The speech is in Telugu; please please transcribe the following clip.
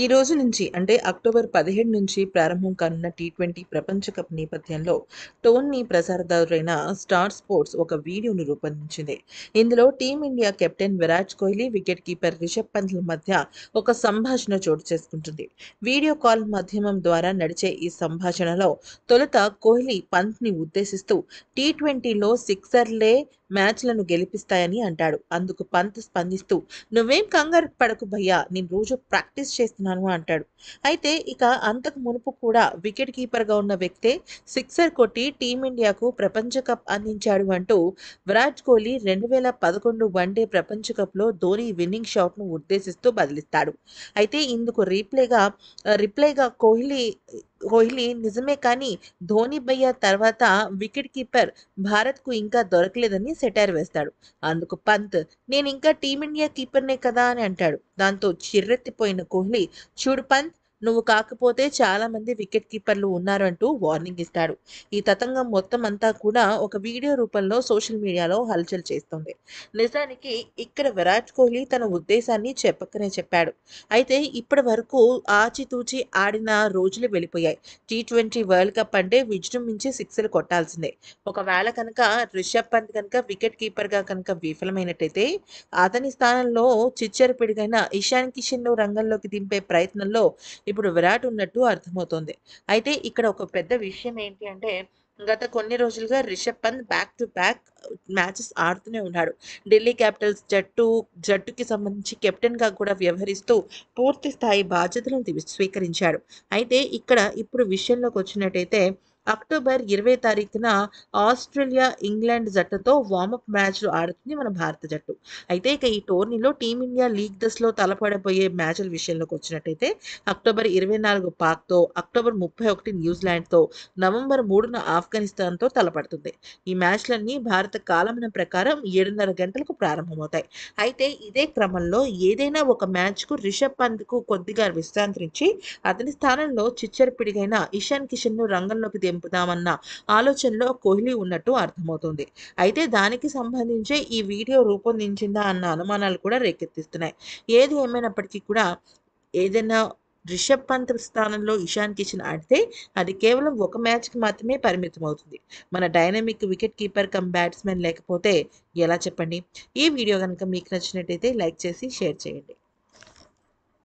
ఈ రోజు నుంచి అంటే అక్టోబర్ పదిహేడు నుంచి ప్రారంభం కానున్న టీ ట్వంటీ ప్రపంచ కప్ నేపథ్యంలో టోన్నీ ప్రసారదారుడైన స్టార్ స్పోర్ట్స్ ఒక వీడియోను రూపొందించింది ఇందులో team India captain Virat Kohli wicketkeeper Rishabh పంత్ల మధ్య ఒక సంభాషణ చోటు చేసుకుంటుంది వీడియో కాల్ మాధ్యమం ద్వారా నడిచే ఈ సంభాషణలో తొలుత కోహ్లీ పంత్ని ఉద్దేశిస్తూ టీ ట్వంటీలో సిక్సర్లే మ్యాచ్లను గెలిపిస్తాయని అంటాడు అందుకు పంత్ స్పందిస్తూ నువ్వేం కంగారు పడకు భయ్యా నేను రోజు ప్రాక్టీస్ చేస్తున్నాను అంటాడు అయితే ఇక అంతకు మునుపు కూడా వికెట్ కీపర్గా ఉన్న వ్యక్తే సిక్సర్ కొట్టి టీమిండియాకు ప్రపంచ కప్ అందించాడు అంటూ విరాట్ కోహ్లీ రెండు వేల పదకొండు వన్డే ప్రపంచ కప్లో ధోని విన్నింగ్ షాట్ను ఉద్దేశిస్తూ బదిలిస్తాడు అయితే ఇందుకు రీప్లేగా రిప్లైగా కోహ్లీ కోహ్లీ నిజమే కానీ ధోని భయ్య తర్వాత వికెట్ కీపర్ భారత్కు ఇంకా దొరకలేదని సెటైర్ వేస్తాడు అందుకు పంత్ నేను ఇంకా టీమిండియా కీపర్నే కదా అని అంటాడు దాంతో చిర్రెత్తిపోయిన కోహ్లీ చూడు పంత్ నువ్వు కాకపోతే చాలా మంది వికెట్ కీపర్లు ఉన్నారు అంటూ వార్నింగ్ ఇస్తాడు ఈ తతంగం మొత్తం అంతా కూడా ఒక వీడియో రూపంలో సోషల్ మీడియాలో హల్చల్ చేస్తుంది నిజానికి ఇక్కడ విరాట్ కోహ్లీ తన ఉద్దేశాన్ని చెప్పకనే చెప్పాడు అయితే ఇప్పటి వరకు ఆచితూచి ఆడిన రోజులు వెళ్ళిపోయాయి టీ ట్వంటీ వరల్డ్ కప్ అంటే విజృంభించి సిక్స్లు కొట్టాల్సిందే ఒకవేళ కనుక రిషబ్ పంత్ కనుక వికెట్ కీపర్గా కనుక విఫలమైనట్టయితే అతని స్థానంలో చిచ్చర పిడిగైన ఇషాన్ కిషన్ రంగంలోకి దింపే ప్రయత్నంలో ఇప్పుడు విరాట్ ఉన్నట్టు అర్థమవుతోంది అయితే ఇక్కడ ఒక పెద్ద విషయం ఏంటి అంటే గత కొన్ని రోజులుగా Rishabh Pant back to back matches ఆడుతూనే ఉన్నాడు ఢిల్లీ క్యాపిటల్స్ జట్టు జట్టుకి సంబంధించి కెప్టెన్గా కూడా వ్యవహరిస్తూ పూర్తి స్థాయి బాధ్యతలను స్వీకరించాడు అయితే ఇక్కడ ఇప్పుడు విషయంలోకి వచ్చినట్టయితే అక్టోబర్ ఇరవై తారీఖున ఆస్ట్రేలియా ఇంగ్లాండ్ జట్టుతో వార్మప్ మ్యాచ్లు ఆడుతుంది మన భారత జట్టు అయితే ఇక ఈ టోర్నీలో టీమిండియా లీగ్ దశలో తలపడబోయే మ్యాచ్ల విషయంలోకి వచ్చినట్టయితే అక్టోబర్ ఇరవై నాలుగు పాక్తో అక్టోబర్ ముప్పై ఒకటి న్యూజిలాండ్తో నవంబర్ మూడున ఆఫ్ఘనిస్తాన్తో తలపడుతుంది ఈ మ్యాచ్లన్నీ భారత కాలమానం ప్రకారం ఏడున్నర గంటలకు ప్రారంభమవుతాయి అయితే ఇదే క్రమంలో ఏదైనా ఒక మ్యాచ్కు రిషబ్ పంత్కు కొద్దిగా విశ్రాంతించి అతని స్థానంలో చిచ్చరపిడిగైన ఇషాన్ కిషన్ను రంగంలోకి తెంపుదామన్న ఆలోచనలో కోహ్లీ ఉన్నట్టు అర్థమవుతుంది అయితే దానికి సంబంధించి ఈ వీడియో రూపొందించిందా అన్న అనుమానాలు కూడా రేకెత్తిస్తున్నాయి ఏది ఏమైనప్పటికీ కూడా ఏదైనా రిషబ్ పంత్ స్థానంలో ఇషాన్ కిషన్ ఆడితే అది కేవలం ఒక మ్యాచ్కి మాత్రమే పరిమితం అవుతుంది మన dynamic wicketkeeper cum batsmen లేకపోతే ఎలా చెప్పండి ఈ వీడియో కనుక మీకు నచ్చినట్టయితే లైక్ చేసి షేర్ చేయండి